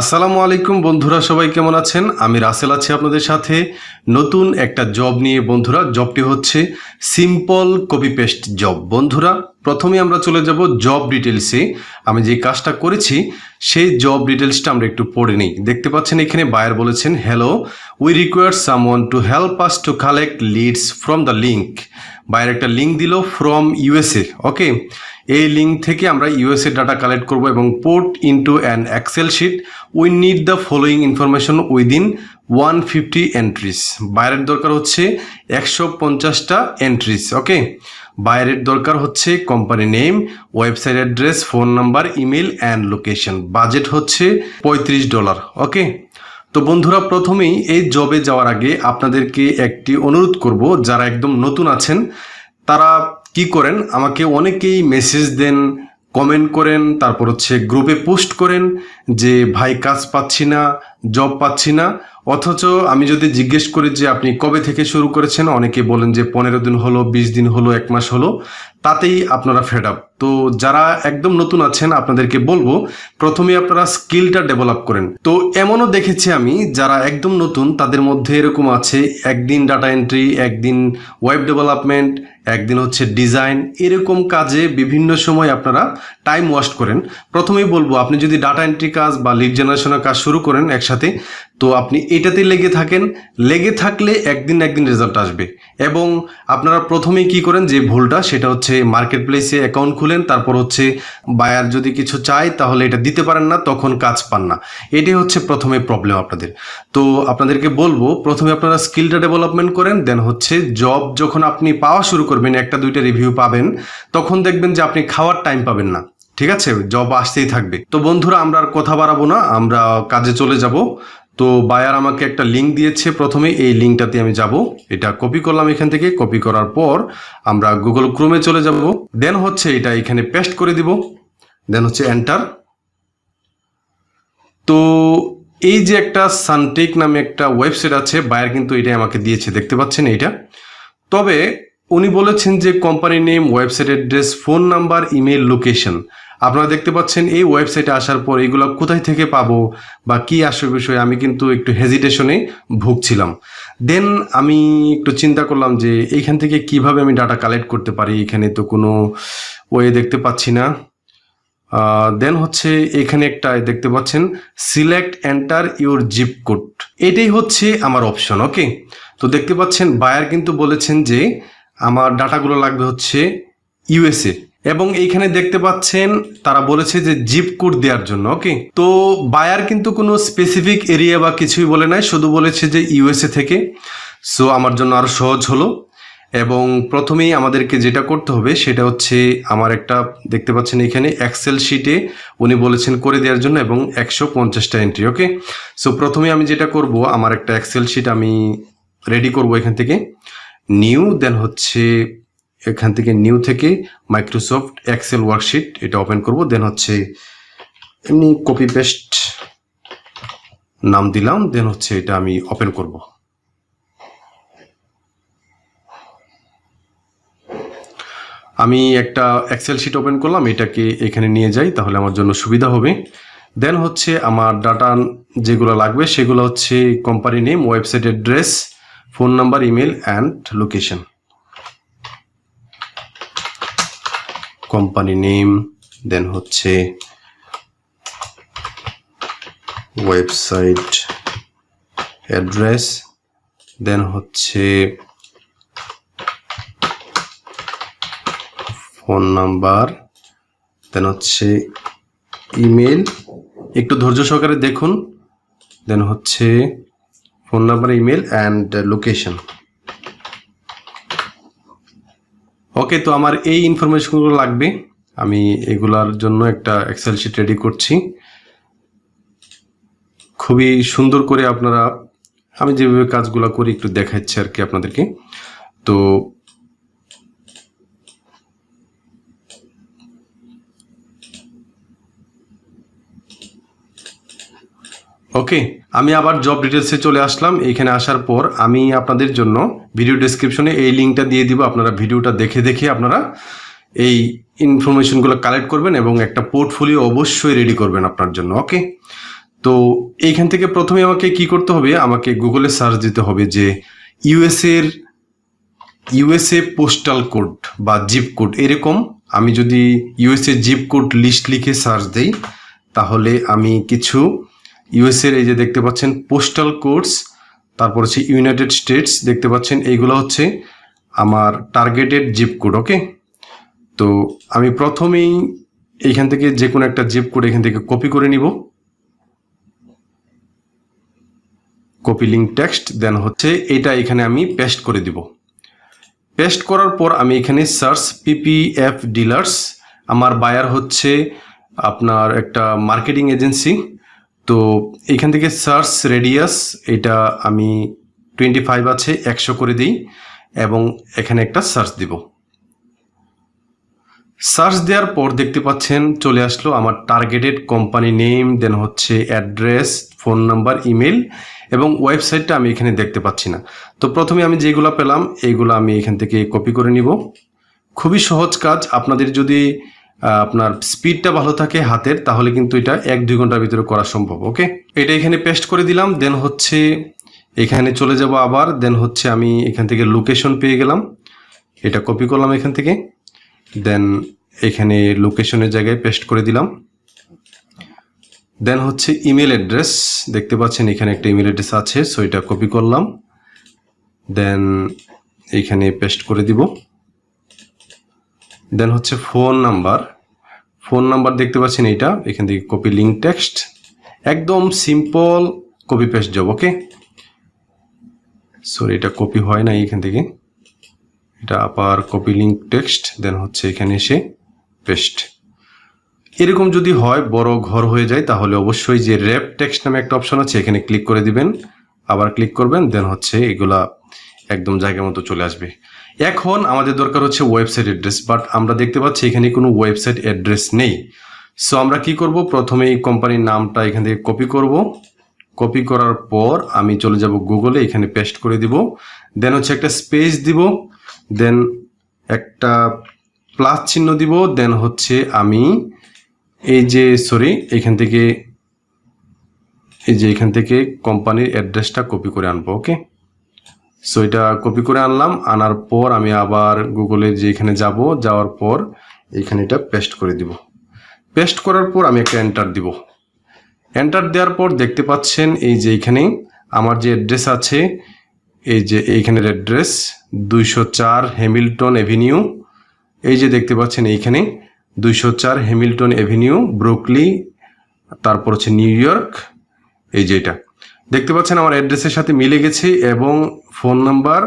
আসসালামু আলাইকুম বন্ধুরা সবাই কেমন আছেন আমি রাসেল আছি আপনাদের সাথে নতুন একটা জব নিয়ে বন্ধুরা জবটি হচ্ছে সিম্পল কপি পেস্ট জব বন্ধুরা প্রথমে আমরা চলে যাব জব ডিটেলসে আমি যে কাজটা করেছি সেই জব ডিটেলসটা আমরা একটু পড়ে নিই দেখতে পাচ্ছেন এখানে বায়ার বলেছেন hello we require someone to help us to collect leads from the link buyer একটা লিঙ্ক দিল ফ্রম ইউএসএ ওকে এই লিঙ্ক থেকে আমরা ইউএসএ ডাটা কালেক্ট করব এবং port into an excel sheet we need the following information within one fifty entries বাইরের দরকার হচ্ছে একশো পঞ্চাশটা এন্ট্রিস ওকে বাইরের দরকার হচ্ছে company name website address phone number email and location budget হচ্ছে ৩৫ ডলার ওকে তো বন্ধুরা প্রথমেই এই জবে যাওয়ার আগে আপনাদেরকে একটি অনুরোধ করব যারা একদম নতুন আছেন তারা কি করেন আমাকে অনেকেই মেসেজ দেন কমেন্ট করেন তারপর হচ্ছে গ্রুপে পোস্ট করেন যে ভাই কাজ পাচ্ছি না জব পাচ্ছি না অথচ আমি যদি জিজ্ঞেস করি যে আপনি কবে থেকে শুরু করেছেন অনেকে বলেন যে পনেরো দিন হলো বিশ দিন হলো এক মাস হলো তাতেই আপনারা ফেড আপ তো যারা একদম নতুন আছেন আপনাদেরকে বলবো প্রথমে আপনারা স্কিলটা ডেভেলপ করেন তো এমনও দেখেছি আমি যারা একদম নতুন তাদের মধ্যে এরকম আছে একদিন ডাটা এন্ট্রি একদিন ওয়েব ডেভেলপমেন্ট একদিন হচ্ছে ডিজাইন এরকম কাজে বিভিন্ন সময় আপনারা টাইম ওয়াস্ট করেন প্রথমেই বলবো আপনি যদি ডাটা এন্ট্রি কাজ বা লিড জেনারেশনের কাজ শুরু করেন একসাথে তো আপনি এটাতে লেগে থাকেন লেগে থাকলে একদিন একদিন রেজাল্ট আসবে এবং আপনারা প্রথমেই কি করেন যে ভুলটা সেটা হচ্ছে মার্কেট প্লেসে অ্যাকাউন্ট খুলে তোলেন তারপর হচ্ছে বায়ার যদি কিছু চায় তাহলে এটা দিতে পারেন না তখন কাজ পান না এটাই হচ্ছে প্রথমে প্রবলেম আপনাদের তো আপনাদেরকে বলবো প্রথমে আপনারা স্কিলটা ডেভেলপমেন্ট করেন দেন হচ্ছে জব যখন আপনি পাওয়া শুরু করবেন একটা দুইটা রিভিউ পাবেন তখন দেখবেন যে আপনি খাওয়ার টাইম পাবেন না ঠিক আছে জব আসতেই থাকবে তো বন্ধুরা আমরা আর কথা বাড়াবো না আমরা কাজে চলে যাব তো বায়ার আমাকে একটা লিঙ্ক দিয়েছে প্রথমে এই লিঙ্কটাতে আমি যাব এটা কপি করলাম এখান থেকে কপি করার পর আমরা গুগল ক্রোমে চলে যাব দেন হচ্ছে এটা এখানে পেস্ট করে দিব দেন হচ্ছে এন্টার তো এই যে একটা সানটেক নামে একটা ওয়েবসাইট আছে বায়ার কিন্তু এটা আমাকে দিয়েছে দেখতে পাচ্ছেন এইটা তবে উনি বলেছেন যে company name website address phone number email location আপনারা দেখতে পাচ্ছেন এই ওয়েবসাইটে আসার পর এগুলো কোথায় থেকে পাবো বা কি আসার বিষয়ে আমি কিন্তু একটু হেজিটেশনে ভুগছিলাম দেন আমি একটু চিন্তা করলাম যে এইখান থেকে কিভাবে আমি ডাটা কালেক্ট করতে পারি এখানে তো কোনো ওয়ে দেখতে পাচ্ছি না দেন হচ্ছে এখানে একটা দেখতে পাচ্ছেন select enter your zip code এটাই হচ্ছে আমার অপশন ওকে তো দেখতে পাচ্ছেন বায়ার কিন্তু বলেছেন যে আমার ডাটাগুলো লাগবে হচ্ছে ইউএসএ এবং এইখানে দেখতে পাচ্ছেন তারা বলেছে যে জিপ কোড দেওয়ার জন্য ওকে তো বায়ার কিন্তু কোনো স্পেসিফিক এরিয়া বা কিছুই বলে নাই শুধু বলেছে যে ইউএসএ থেকে সো আমার জন্য আরও সহজ হলো এবং প্রথমেই আমাদেরকে যেটা করতে হবে সেটা হচ্ছে আমার একটা দেখতে পাচ্ছেন এখানে এক্সেল শিটে উনি বলেছেন করে দেওয়ার জন্য এবং একশো পঞ্চাশটা এন্ট্রি ওকে সো প্রথমে আমি যেটা করব আমার একটা এক্সেল শিট আমি রেডি করব এখান থেকে নিউ দেন হচ্ছে এখান থেকে নিউ থেকে মাইক্রোসফট এক্সেল ওয়ার্কশিট এটা ওপেন করব দেন হচ্ছে এমনি কপি পেস্ট নাম দিলাম দেন হচ্ছে এটা আমি ওপেন করব আমি একটা এক্সেল শিট ওপেন করলাম এটাকে এখানে নিয়ে যাই তাহলে আমার জন্য সুবিধা হবে দেন হচ্ছে আমার ডাটা যেগুলো লাগবে সেগুলো হচ্ছে company name website address phone number email and location company name then হচ্ছে ওয়েবসাইট অ্যাড্রেস দেন হচ্ছে ফোন নাম্বার দেন হচ্ছে ইমেল একটু ধৈর্য সহকারে দেখুন দেন হচ্ছে phone number email and uh, location ওকে তো আমার এই ইনফরমেশনগুলো লাগবে আমি এগুলার জন্য একটা এক্সেল শিট রেডি করছি খুবই সুন্দর করে আপনারা আমি যেভাবে কাজগুলো করি একটু দেখাচ্ছি আর কি আপনাদেরকে তো ওকে আমি আবার জব ডিটেলসে চলে আসলাম এখানে আসার পর আমি আপনাদের জন্য ভিডিও ডিসক্রিপশনে এই লিঙ্কটা দিয়ে দিব আপনারা ভিডিওটা দেখে দেখে আপনারা এই ইনফরমেশনগুলো কালেক্ট করবেন এবং একটা পোর্টফোলিও অবশ্যই রেডি করবেন আপনার জন্য ওকে তো এইখান থেকে প্রথমে আমাকে কি করতে হবে আমাকে গুগলে সার্চ দিতে হবে যে ইউএসএর ইউএসএ পোস্টাল কোড বা জিপ কোড এরকম আমি যদি ইউএসএ জিপ কোড লিস্ট লিখে সার্চ দিই তাহলে আমি কিছু ইউএসএর এই যে দেখতে পাচ্ছেন পোস্টাল কোডস তারপর হচ্ছে ইউনাইটেড স্টেটস দেখতে পাচ্ছেন এইগুলো হচ্ছে আমার টার্গেটেড জিপ কোড ওকে তো আমি প্রথমেই এইখান থেকে যে কোনো একটা জিপ কোড এখান থেকে কপি করে নিব কপি লিঙ্ক টেক্সট দেন হচ্ছে এটা এখানে আমি পেস্ট করে দিব পেস্ট করার পর আমি এখানে সার্চ পিপিএফ ডিলার্স আমার বায়ার হচ্ছে আপনার একটা মার্কেটিং এজেন্সি তো এখান থেকে সার্চ রেডিয়াস এটা আমি টোয়েন্টি ফাইভ আছে একশো করে দিই এবং এখানে একটা সার্চ দিব সার্চ দেওয়ার পর দেখতে পাচ্ছেন চলে আসলো আমার টার্গেটেড কোম্পানি নেম দেন হচ্ছে অ্যাড্রেস ফোন নাম্বার ইমেল এবং ওয়েবসাইটটা আমি এখানে দেখতে পাচ্ছি না তো প্রথমে আমি যেগুলো পেলাম এইগুলো আমি এখান থেকে কপি করে নিব খুবই সহজ কাজ আপনাদের যদি আপনার স্পিডটা ভালো থাকে হাতের তাহলে কিন্তু এটা এক দুই ঘন্টার ভিতরে করা সম্ভব ওকে এটা এখানে পেস্ট করে দিলাম দেন হচ্ছে এখানে চলে যাব আবার দেন হচ্ছে আমি এখান থেকে লোকেশন পেয়ে গেলাম এটা কপি করলাম এখান থেকে দেন এখানে লোকেশনের জায়গায় পেস্ট করে দিলাম দেন হচ্ছে ইমেল অ্যাড্রেস দেখতে পাচ্ছেন এখানে একটা ইমেল অ্যাড্রেস আছে সো এটা কপি করলাম দেন এখানে পেস্ট করে দিব দেন হচ্ছে ফোন নাম্বার ফোন নাম্বার দেখতে পাচ্ছেন এইটা এখান থেকে কপি লিঙ্ক টেক্সট একদম সিম্পল কপি পেস্ট যাব ওকে সরি এটা কপি হয় না এখান থেকে এটা আবার কপি লিঙ্ক টেক্সট দেন হচ্ছে এখানে এসে পেস্ট এরকম যদি হয় বড় ঘর হয়ে যায় তাহলে অবশ্যই যে র্যাপ টেক্সট নামে একটা অপশন আছে এখানে ক্লিক করে দিবেন আবার ক্লিক করবেন দেন হচ্ছে এগুলা একদম জায়গা মতো চলে আসবে এখন আমাদের দরকার হচ্ছে ওয়েবসাইট অ্যাড্রেস বাট আমরা দেখতে পাচ্ছি এখানে কোনো ওয়েবসাইট অ্যাড্রেস নেই সো আমরা কি করব প্রথমে এই কোম্পানির নামটা এখান থেকে কপি করব কপি করার পর আমি চলে যাব গুগলে এখানে পেস্ট করে দিব দেন হচ্ছে একটা স্পেস দিব দেন একটা প্লাস চিহ্ন দিব দেন হচ্ছে আমি এই যে সরি এখান থেকে এই যে এখান থেকে কোম্পানির অ্যাড্রেসটা কপি করে আনবো ওকে সো এটা কপি করে আনলাম আনার পর আমি আবার গুগলে যে এখানে যাব যাওয়ার পর এখানে এটা পেস্ট করে দিব পেস্ট করার পর আমি একটা এন্টার দিব এন্টার দেওয়ার পর দেখতে পাচ্ছেন এই যে এখানে আমার যে অ্যাড্রেস আছে এই যে এইখানের অ্যাড্রেস দুইশো চার হ্যামিল্টন এভিনিউ এই যে দেখতে পাচ্ছেন এইখানে দুইশো চার হ্যামিল্টন এভিনিউ ব্রুকলি তারপর হচ্ছে নিউ ইয়র্ক এই যে এটা দেখতে পাচ্ছেন আমার অ্যাড্রেসের সাথে মিলে গেছে এবং ফোন নাম্বার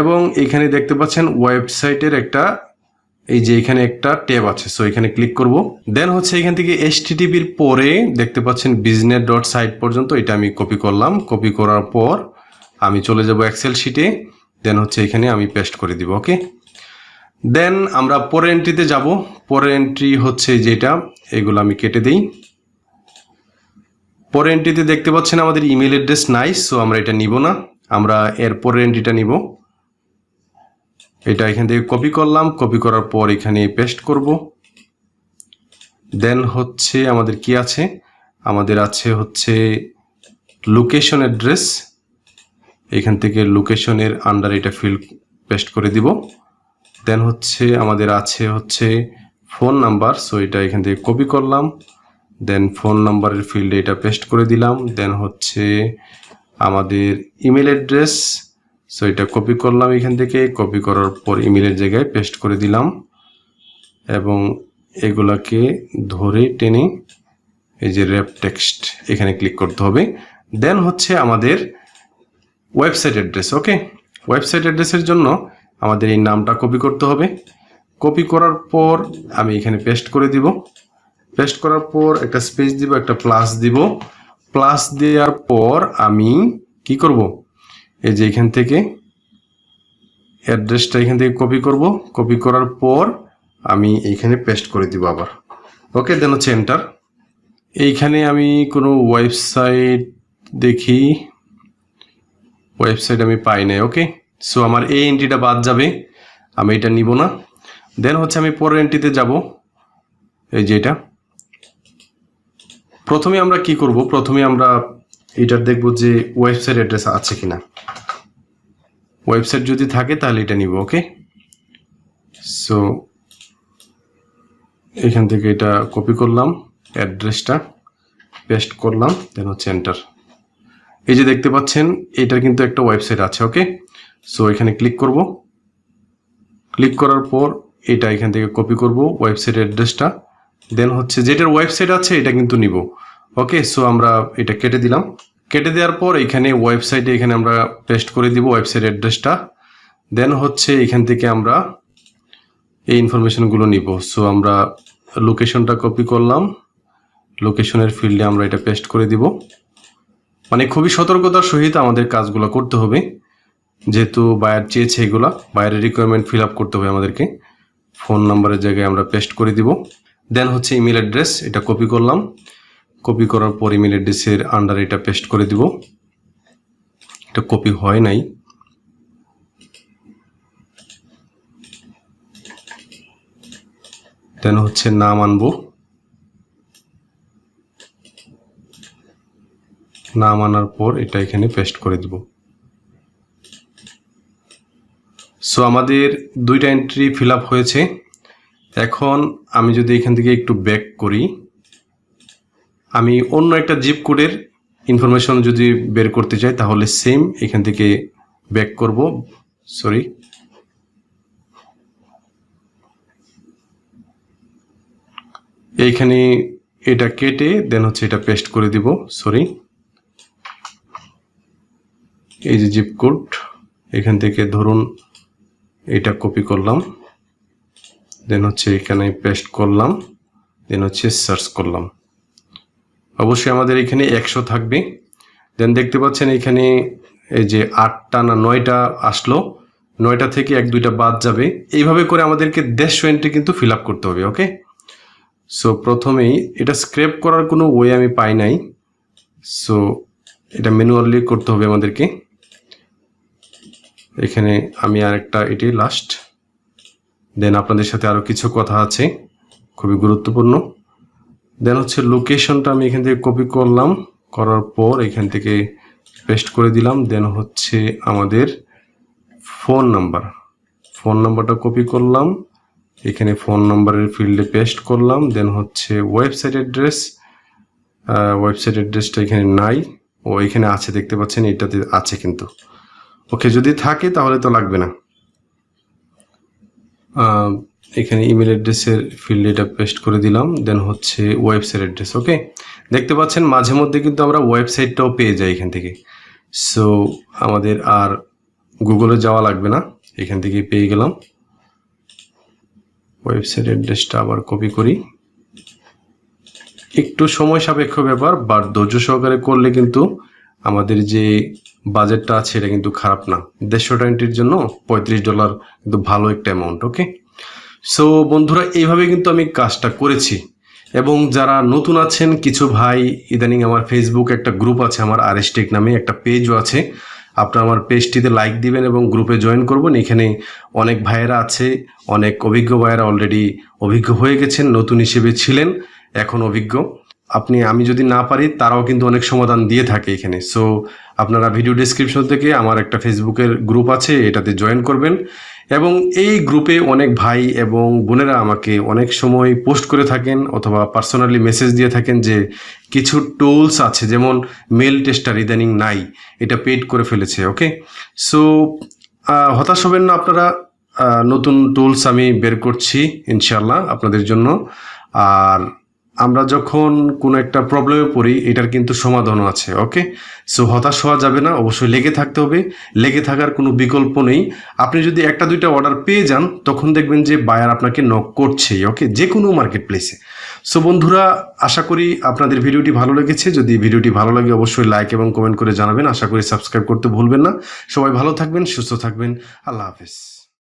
এবং এখানে দেখতে পাচ্ছেন ওয়েবসাইটের একটা এই যে এখানে একটা ট্যাব আছে সো এখানে ক্লিক করব দেন হচ্ছে এখান থেকে এস টিভির পরে দেখতে পাচ্ছেন বিজনেস ডট সাইট পর্যন্ত এটা আমি কপি করলাম কপি করার পর আমি চলে যাব এক্সেল শিটে দেন হচ্ছে এখানে আমি পেস্ট করে দিব ওকে দেন আমরা পরের এন্ট্রিতে যাব পরের এন্ট্রি হচ্ছে যেটা এগুলো আমি কেটে দিই পরের এন্ট্রিতে দেখতে পাচ্ছেন আমাদের ইমেল অ্যাড্রেস নাই সো আমরা এটা নিব না আমরা এর পরের এন্ট্রিটা নিব এটা এখান থেকে কপি করলাম কপি করার পর এখানে পেস্ট করব দেন হচ্ছে আমাদের কি আছে আমাদের আছে হচ্ছে লোকেশন অ্যাড্রেস এখান থেকে লোকেশনের আন্ডার এটা ফিল পেস্ট করে দিব দেন হচ্ছে আমাদের আছে হচ্ছে ফোন নাম্বার সো এটা এখান থেকে কপি করলাম দেন ফোন নাম্বারের ফিল্ডে এটা পেস্ট করে দিলাম দেন হচ্ছে আমাদের ইমেল অ্যাড্রেস সো এটা কপি করলাম এখান থেকে কপি করার পর ইমেলের জায়গায় পেস্ট করে দিলাম এবং এগুলাকে ধরে টেনে এই যে র্যাপ টেক্সট এখানে ক্লিক করতে হবে দেন হচ্ছে আমাদের ওয়েবসাইট অ্যাড্রেস ওকে ওয়েবসাইট অ্যাড্রেসের জন্য আমাদের এই নামটা কপি করতে হবে কপি করার পর আমি এখানে পেস্ট করে দিব পেস্ট করার পর একটা স্পেস দিব একটা প্লাস দিব প্লাস দেওয়ার পর আমি কি করব এই যে এখান থেকে অ্যাড্রেসটা এখান থেকে কপি করব কপি করার পর আমি এইখানে পেস্ট করে দিব আবার ওকে দেন হচ্ছে এন্টার এইখানে আমি কোনো ওয়েবসাইট দেখি ওয়েবসাইট আমি পাই নাই ওকে সো আমার এই এন্ট্রিটা বাদ যাবে আমি এটা নিব না দেন হচ্ছে আমি পরের এন্ট্রিতে যাব এই যে এটা প্রথমে আমরা কি করব প্রথমে আমরা এটার দেখব যে ওয়েবসাইট অ্যাড্রেস আছে কিনা ওয়েবসাইট যদি থাকে তাহলে এটা নিব ওকে সো এখান থেকে এটা কপি করলাম অ্যাড্রেসটা পেস্ট করলাম দেন হচ্ছে এন্টার এই যে দেখতে পাচ্ছেন এটার কিন্তু একটা ওয়েবসাইট আছে ওকে সো এখানে ক্লিক করব ক্লিক করার পর এটা এখান থেকে কপি করব ওয়েবসাইট অ্যাড্রেসটা দেন হচ্ছে যেটার ওয়েবসাইট আছে এটা কিন্তু নিব ওকে সো আমরা এটা কেটে দিলাম কেটে দেওয়ার পর এখানে ওয়েবসাইটে এখানে আমরা পেস্ট করে দিব ওয়েবসাইট অ্যাড্রেসটা দেন হচ্ছে এখান থেকে আমরা এই ইনফরমেশনগুলো নিব সো আমরা লোকেশনটা কপি করলাম লোকেশনের ফিল্ডে আমরা এটা পেস্ট করে দিব মানে খুবই সতর্কতার সহিত আমাদের কাজগুলো করতে হবে যেহেতু বায়ার চেয়েছে এগুলা বায়ারের রিকোয়ারমেন্ট ফিল আপ করতে হবে আমাদেরকে ফোন নাম্বারের জায়গায় আমরা পেস্ট করে দিব দেন হচ্ছে ইমেল অ্যাড্রেস এটা কপি করলাম কপি করার পর ইমেল অ্যাড্রেসের আন্ডার এটা পেস্ট করে দিব এটা কপি হয় নাই দেন হচ্ছে নাম আনবো নাম আনার পর এটা এখানে পেস্ট করে দিব সো আমাদের দুইটা এন্ট্রি ফিল হয়েছে এখন আমি যদি এখান থেকে একটু ব্যাক করি আমি অন্য একটা জিপ কোডের ইনফরমেশন যদি বের করতে চাই তাহলে সেম এখান থেকে ব্যাক করব সরি এইখানে এটা কেটে দেন হচ্ছে এটা পেস্ট করে দিব সরি এই যে জিপ কোড এখান থেকে ধরুন এটা কপি করলাম দেন হচ্ছে এখানে পেস্ট করলাম দেন হচ্ছে সার্চ করলাম অবশ্যই আমাদের এখানে একশো থাকবে দেন দেখতে পাচ্ছেন এখানে এই যে আটটা না নয়টা আসলো নয়টা থেকে এক দুইটা বাদ যাবে এইভাবে করে আমাদেরকে দেড়শো এন্ট্রি কিন্তু ফিল আপ করতে হবে ওকে সো প্রথমেই এটা স্ক্রেপ করার কোনো ওয়ে আমি পাই নাই সো এটা ম্যানুয়ালি করতে হবে আমাদেরকে এখানে আমি আরেকটা এটি লাস্ট দেন আপনাদের সাথে আরও কিছু কথা আছে খুবই গুরুত্বপূর্ণ দেন হচ্ছে লোকেশনটা আমি এখান থেকে কপি করলাম করার পর এখান থেকে পেস্ট করে দিলাম দেন হচ্ছে আমাদের ফোন নাম্বার ফোন নাম্বারটা কপি করলাম এখানে ফোন নাম্বারের ফিল্ডে পেস্ট করলাম দেন হচ্ছে ওয়েবসাইট অ্যাড্রেস ওয়েবসাইট অ্যাড্রেসটা এখানে নাই ও এখানে আছে দেখতে পাচ্ছেন এটাতে আছে কিন্তু ওকে যদি থাকে তাহলে তো লাগবে না এখানে ইমেল অ্যাড্রেসের ফিল্ড এটা পেস্ট করে দিলাম দেন হচ্ছে ওয়েবসাইট অ্যাড্রেস ওকে দেখতে পাচ্ছেন মাঝে মধ্যে কিন্তু আমরা ওয়েবসাইটটাও পেয়ে যাই এখান থেকে সো আমাদের আর গুগলে যাওয়া লাগবে না এখান থেকে পেয়ে গেলাম ওয়েবসাইট অ্যাড্রেসটা আবার কপি করি একটু সময় সাপেক্ষ ব্যাপার বাট ধৈর্য সহকারে করলে কিন্তু আমাদের যে বাজেটটা আছে এটা কিন্তু খারাপ না দেড়শো টোয়েন্টির জন্য পঁয়ত্রিশ ডলার কিন্তু ভালো একটা অ্যামাউন্ট ওকে সো বন্ধুরা এইভাবে কিন্তু আমি কাজটা করেছি এবং যারা নতুন আছেন কিছু ভাই ইদানিং আমার ফেসবুক একটা গ্রুপ আছে আমার আরেস্টেক নামে একটা পেজও আছে আপনার আমার পেজটিতে লাইক দিবেন এবং গ্রুপে জয়েন করবেন এখানে অনেক ভাইয়েরা আছে অনেক অভিজ্ঞ ভাইয়েরা অলরেডি অভিজ্ঞ হয়ে গেছেন নতুন হিসেবে ছিলেন এখন অভিজ্ঞ আপনি আমি যদি না পারি তারাও কিন্তু অনেক সমাধান দিয়ে থাকে এখানে সো আপনারা ভিডিও ডিসক্রিপশন থেকে আমার একটা ফেসবুকের গ্রুপ আছে এটাতে জয়েন করবেন এবং এই গ্রুপে অনেক ভাই এবং বোনেরা আমাকে অনেক সময় পোস্ট করে থাকেন অথবা পার্সোনালি মেসেজ দিয়ে থাকেন যে কিছু টুলস আছে যেমন মেল টেস্টার ইদানিং নাই এটা পেড করে ফেলেছে ওকে সো হতাশ হবেন না আপনারা নতুন টুলস আমি বের করছি ইনশাল্লাহ আপনাদের জন্য আর আমরা যখন কোনো একটা প্রবলেমে পড়ি এটার কিন্তু সমাধানও আছে ওকে সো হতাশ হওয়া যাবে না অবশ্যই লেগে থাকতে হবে লেগে থাকার কোনো বিকল্প নেই আপনি যদি একটা দুইটা অর্ডার পেয়ে যান তখন দেখবেন যে বায়ার আপনাকে নক করছেই ওকে যে কোনো মার্কেট প্লেসে সো বন্ধুরা আশা করি আপনাদের ভিডিওটি ভালো লেগেছে যদি ভিডিওটি ভালো লাগে অবশ্যই লাইক এবং কমেন্ট করে জানাবেন আশা করি সাবস্ক্রাইব করতে ভুলবেন না সবাই ভালো থাকবেন সুস্থ থাকবেন আল্লাহ হাফেজ